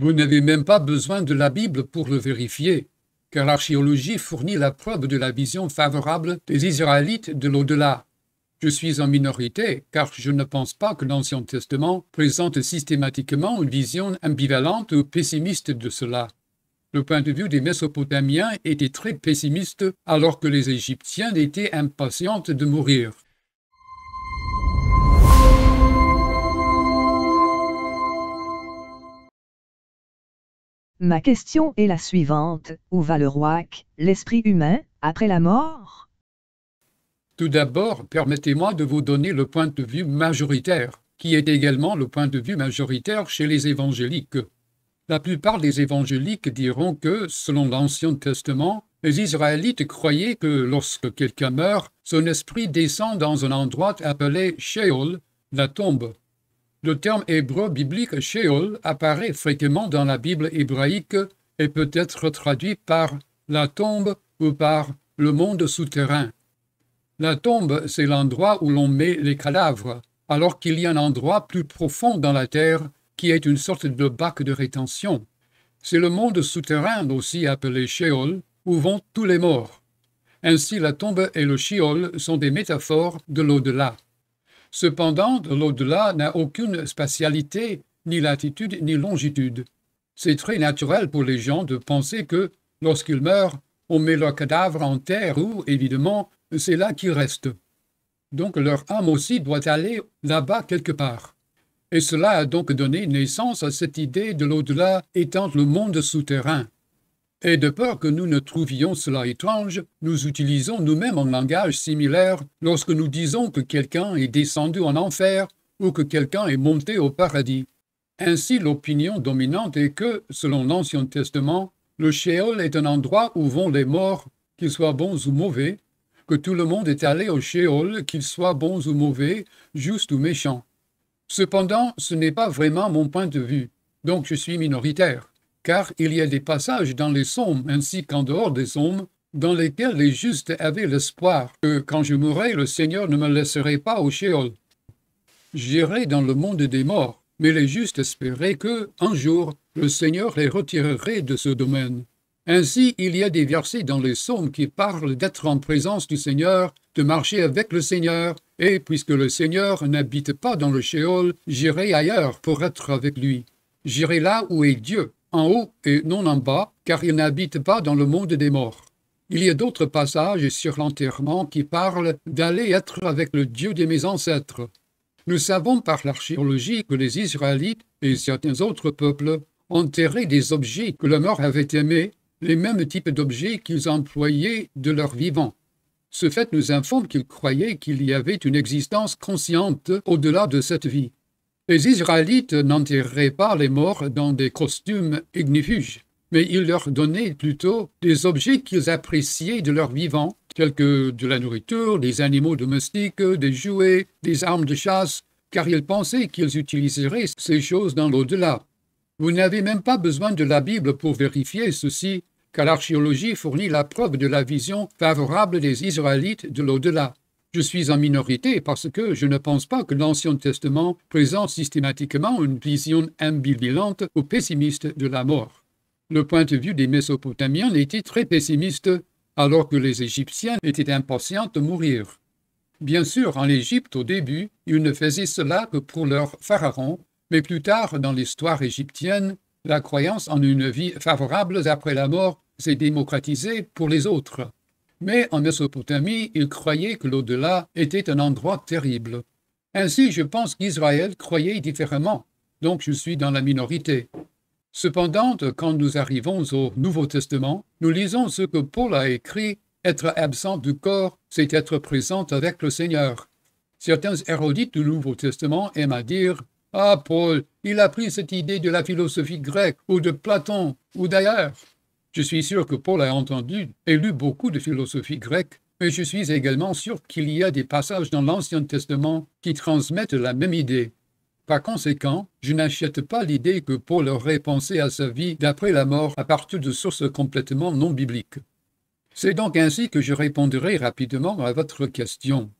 Vous n'avez même pas besoin de la Bible pour le vérifier, car l'archéologie fournit la preuve de la vision favorable des Israélites de l'au-delà. Je suis en minorité, car je ne pense pas que l'Ancien Testament présente systématiquement une vision ambivalente ou pessimiste de cela. Le point de vue des Mésopotamiens était très pessimiste alors que les Égyptiens étaient impatients de mourir. Ma question est la suivante, où va le roi, l'esprit humain, après la mort Tout d'abord, permettez-moi de vous donner le point de vue majoritaire, qui est également le point de vue majoritaire chez les évangéliques. La plupart des évangéliques diront que, selon l'Ancien Testament, les Israélites croyaient que lorsque quelqu'un meurt, son esprit descend dans un endroit appelé Sheol, la tombe. Le terme hébreu biblique Sheol apparaît fréquemment dans la Bible hébraïque et peut être traduit par la tombe ou par le monde souterrain. La tombe, c'est l'endroit où l'on met les cadavres, alors qu'il y a un endroit plus profond dans la terre qui est une sorte de bac de rétention. C'est le monde souterrain aussi appelé Sheol, où vont tous les morts. Ainsi la tombe et le Sheol sont des métaphores de l'au-delà. Cependant, l'au-delà n'a aucune spatialité, ni latitude, ni longitude. C'est très naturel pour les gens de penser que, lorsqu'ils meurent, on met leur cadavre en terre où, évidemment, c'est là qu'ils restent. Donc leur âme aussi doit aller là-bas quelque part. Et cela a donc donné naissance à cette idée de l'au-delà étant le monde souterrain. Et de peur que nous ne trouvions cela étrange, nous utilisons nous-mêmes un langage similaire lorsque nous disons que quelqu'un est descendu en enfer ou que quelqu'un est monté au paradis. Ainsi, l'opinion dominante est que, selon l'Ancien Testament, le Sheol est un endroit où vont les morts, qu'ils soient bons ou mauvais, que tout le monde est allé au Sheol, qu'ils soient bons ou mauvais, justes ou méchants. Cependant, ce n'est pas vraiment mon point de vue, donc je suis minoritaire car il y a des passages dans les psaumes ainsi qu'en dehors des psaumes dans lesquels les justes avaient l'espoir que quand je mourrai, le Seigneur ne me laisserait pas au Shéol. J'irai dans le monde des morts, mais les justes espéraient que, un jour, le Seigneur les retirerait de ce domaine. Ainsi, il y a des versets dans les psaumes qui parlent d'être en présence du Seigneur, de marcher avec le Seigneur, et puisque le Seigneur n'habite pas dans le Shéol, j'irai ailleurs pour être avec lui. J'irai là où est Dieu, en haut et non en bas, car ils n'habitent pas dans le monde des morts. Il y a d'autres passages sur l'enterrement qui parlent d'aller être avec le Dieu de mes ancêtres. Nous savons par l'archéologie que les Israélites et certains autres peuples enterraient des objets que la mort avait aimés, les mêmes types d'objets qu'ils employaient de leur vivant. Ce fait nous informe qu'ils croyaient qu'il y avait une existence consciente au-delà de cette vie. Les Israélites n'enterraient pas les morts dans des costumes ignifuges, mais ils leur donnaient plutôt des objets qu'ils appréciaient de leur vivant, tels que de la nourriture, des animaux domestiques, des jouets, des armes de chasse, car ils pensaient qu'ils utiliseraient ces choses dans l'au-delà. Vous n'avez même pas besoin de la Bible pour vérifier ceci, car l'archéologie fournit la preuve de la vision favorable des Israélites de l'au-delà je suis en minorité parce que je ne pense pas que l'Ancien Testament présente systématiquement une vision ambivalente ou pessimiste de la mort. Le point de vue des Mésopotamiens était très pessimiste, alors que les Égyptiens étaient impatients de mourir. Bien sûr, en Égypte au début, ils ne faisaient cela que pour leurs pharaons, mais plus tard dans l'histoire égyptienne, la croyance en une vie favorable après la mort s'est démocratisée pour les autres mais en Mésopotamie, ils croyaient que l'au-delà était un endroit terrible. Ainsi, je pense qu'Israël croyait différemment, donc je suis dans la minorité. Cependant, quand nous arrivons au Nouveau Testament, nous lisons ce que Paul a écrit Être absent du corps, c'est être présent avec le Seigneur. Certains érudits du Nouveau Testament aiment à dire Ah, Paul, il a pris cette idée de la philosophie grecque ou de Platon ou d'ailleurs. Je suis sûr que Paul a entendu et lu beaucoup de philosophie grecque, mais je suis également sûr qu'il y a des passages dans l'Ancien Testament qui transmettent la même idée. Par conséquent, je n'achète pas l'idée que Paul aurait pensé à sa vie d'après la mort à partir de sources complètement non bibliques. C'est donc ainsi que je répondrai rapidement à votre question.